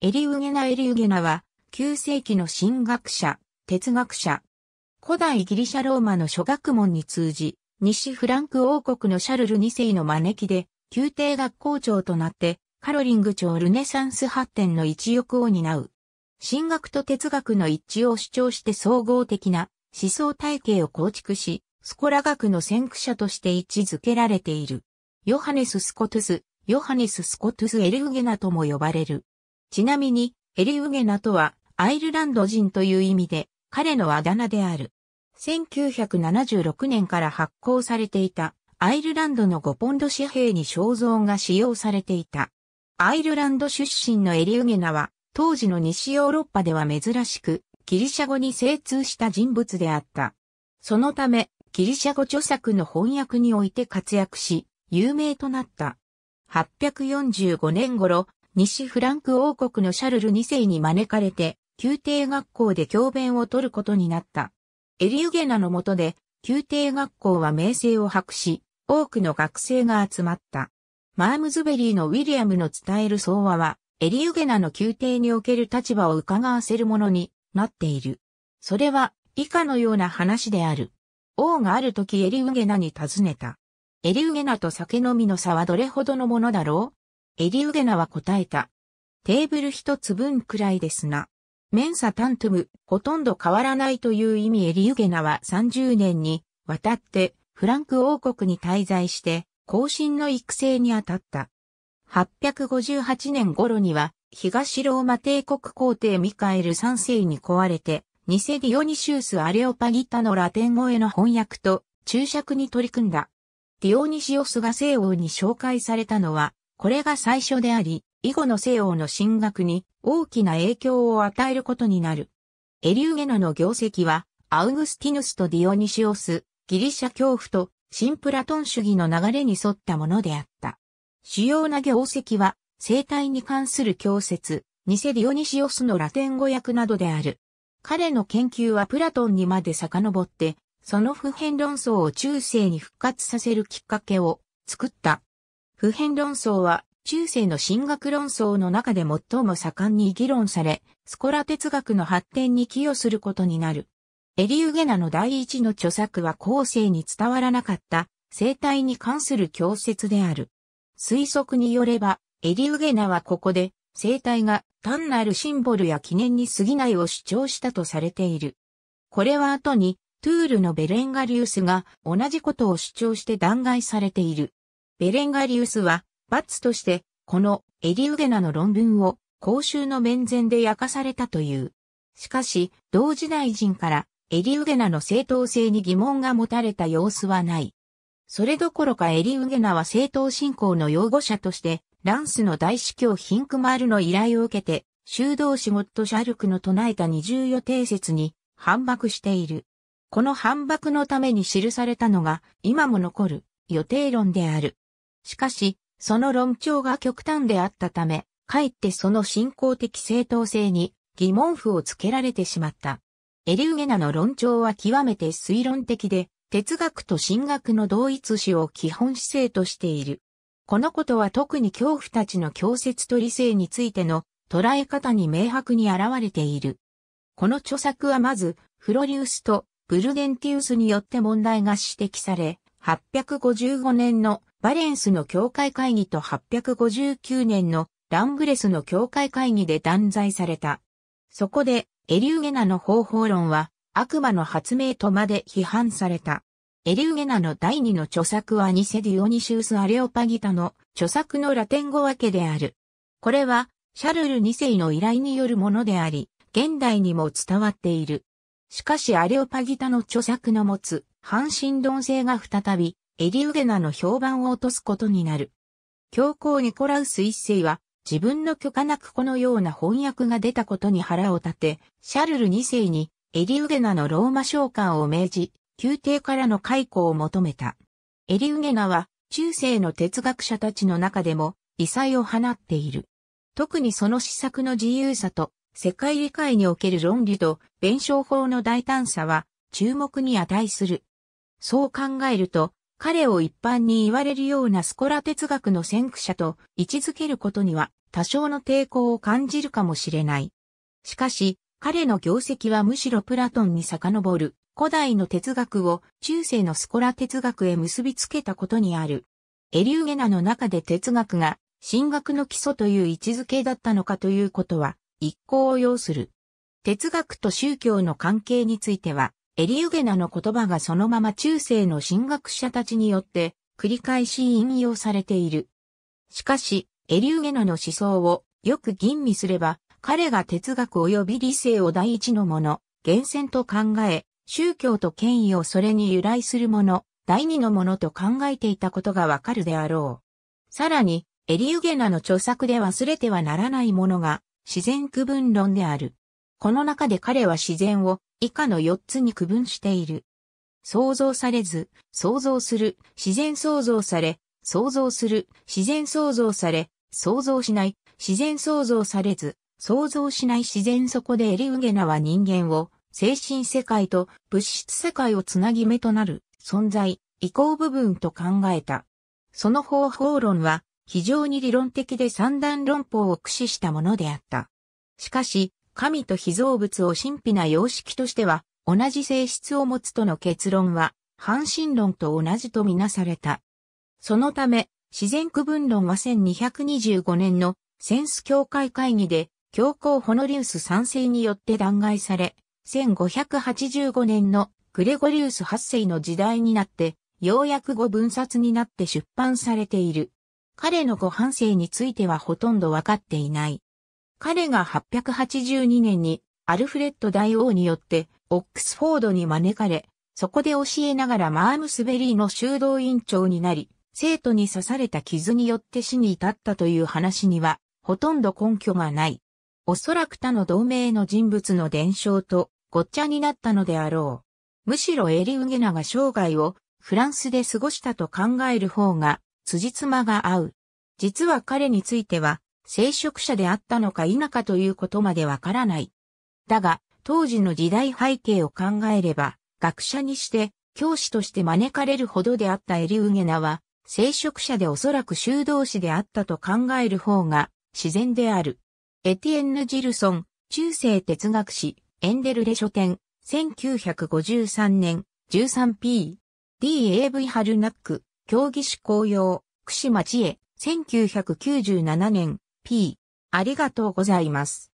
エリウゲナ・エリウゲナは、9世紀の神学者、哲学者。古代ギリシャローマの諸学問に通じ、西フランク王国のシャルル2世の招きで、宮廷学校長となって、カロリング朝ルネサンス発展の一翼を担う。神学と哲学の一致を主張して総合的な思想体系を構築し、スコラ学の先駆者として位置づけられている。ヨハネス・スコトゥス、ヨハネス・スコトゥス・エリウゲナとも呼ばれる。ちなみに、エリウゲナとは、アイルランド人という意味で、彼のあだ名である。1976年から発行されていた、アイルランドの5ポンド紙幣に肖像が使用されていた。アイルランド出身のエリウゲナは、当時の西ヨーロッパでは珍しく、ギリシャ語に精通した人物であった。そのため、ギリシャ語著作の翻訳において活躍し、有名となった。845年頃、西フランク王国のシャルル2世に招かれて、宮廷学校で教鞭を取ることになった。エリュゲナの下で、宮廷学校は名声を博し、多くの学生が集まった。マームズベリーのウィリアムの伝える総話は、エリュゲナの宮廷における立場を伺わせるものになっている。それは、以下のような話である。王がある時エリュゲナに尋ねた。エリュゲナと酒飲みの差はどれほどのものだろうエリウゲナは答えた。テーブル一つ分くらいですな。メンサタントム、ほとんど変わらないという意味エリウゲナは30年に渡ってフランク王国に滞在して後進の育成にあたった。858年頃には東ローマ帝国皇帝ミカエル3世に壊れてニセディオニシウス・アレオパギタのラテン語への翻訳と注釈に取り組んだ。ディオニシオスが西欧に紹介されたのは、これが最初であり、以後の西欧の進学に大きな影響を与えることになる。エリューゲノの業績は、アウグスティヌスとディオニシオス、ギリシャ恐怖と新プラトン主義の流れに沿ったものであった。主要な業績は、生態に関する教説、ニセディオニシオスのラテン語訳などである。彼の研究はプラトンにまで遡って、その普遍論争を中世に復活させるきっかけを作った。普遍論争は、中世の神学論争の中で最も盛んに議論され、スコラ哲学の発展に寄与することになる。エリュゲナの第一の著作は後世に伝わらなかった生態に関する教説である。推測によれば、エリュゲナはここで生態が単なるシンボルや記念に過ぎないを主張したとされている。これは後にトゥールのベレンガリウスが同じことを主張して弾劾されている。ベレンガリウスは、罰として、このエリウゲナの論文を公衆の面前で焼かされたという。しかし、同時代人からエリウゲナの正当性に疑問が持たれた様子はない。それどころかエリウゲナは正当信仰の擁護者として、ランスの大司教ヒンクマールの依頼を受けて、修道士ゴット・シャルクの唱えた二重予定説に反駁している。この反駁のために記されたのが、今も残る予定論である。しかし、その論調が極端であったため、かえってその信仰的正当性に疑問符をつけられてしまった。エリュゲナの論調は極めて推論的で、哲学と神学の同一視を基本姿勢としている。このことは特に恐怖たちの教説と理性についての捉え方に明白に現れている。この著作はまず、フロリウスとブルデンティウスによって問題が指摘され、855年のバレンスの教会会議と859年のラングレスの教会会議で断罪された。そこで、エリューゲナの方法論は、悪魔の発明とまで批判された。エリューゲナの第二の著作はニセディオニシウス・アレオパギタの著作のラテン語訳である。これは、シャルル2世の依頼によるものであり、現代にも伝わっている。しかしアレオパギタの著作の持つ、半神論性が再び、エリュゲナの評判を落とすことになる。教皇ニコラウス一世は、自分の許可なくこのような翻訳が出たことに腹を立て、シャルル二世にエリュゲナのローマ召喚を命じ、宮廷からの解雇を求めた。エリュゲナは、中世の哲学者たちの中でも、異彩を放っている。特にその施策の自由さと、世界理解における論理と弁証法の大胆さは、注目に値する。そう考えると、彼を一般に言われるようなスコラ哲学の先駆者と位置づけることには多少の抵抗を感じるかもしれない。しかし、彼の業績はむしろプラトンに遡る古代の哲学を中世のスコラ哲学へ結びつけたことにある。エリューゲナの中で哲学が神学の基礎という位置づけだったのかということは一向を要する。哲学と宗教の関係については、エリュゲナの言葉がそのまま中世の神学者たちによって繰り返し引用されている。しかし、エリュゲナの思想をよく吟味すれば、彼が哲学及び理性を第一のもの、厳選と考え、宗教と権威をそれに由来するもの、第二のものと考えていたことがわかるであろう。さらに、エリュゲナの著作で忘れてはならないものが、自然区分論である。この中で彼は自然を以下の4つに区分している。想像されず、創造する、自然創造され、創造する、自然創造され、創造しない、自然創造されず、創造しない自然そこでエリウゲナは人間を、精神世界と物質世界をつなぎ目となる存在、移行部分と考えた。その方法論は非常に理論的で三段論法を駆使したものであった。しかし、神と被造物を神秘な様式としては、同じ性質を持つとの結論は、半神論と同じとみなされた。そのため、自然区分論は1225年のセンス協会会議で、教皇ホノリウス3世によって弾劾され、1585年のグレゴリウス8世の時代になって、ようやく語分冊になって出版されている。彼のご半生についてはほとんどわかっていない。彼が882年にアルフレッド大王によってオックスフォードに招かれ、そこで教えながらマームスベリーの修道院長になり、生徒に刺された傷によって死に至ったという話には、ほとんど根拠がない。おそらく他の同盟の人物の伝承とごっちゃになったのであろう。むしろエリウゲナが生涯をフランスで過ごしたと考える方が、辻褄が合う。実は彼については、聖職者であったのか否かということまでわからない。だが、当時の時代背景を考えれば、学者にして教師として招かれるほどであったエリューゲナは、聖職者でおそらく修道士であったと考える方が自然である。エティエンヌ・ジルソン、中世哲学史、エンデルレ書店、1953年、13p。D.A.V. ハルナック、競技士公用、串間千恵、1997年、P、ありがとうございます。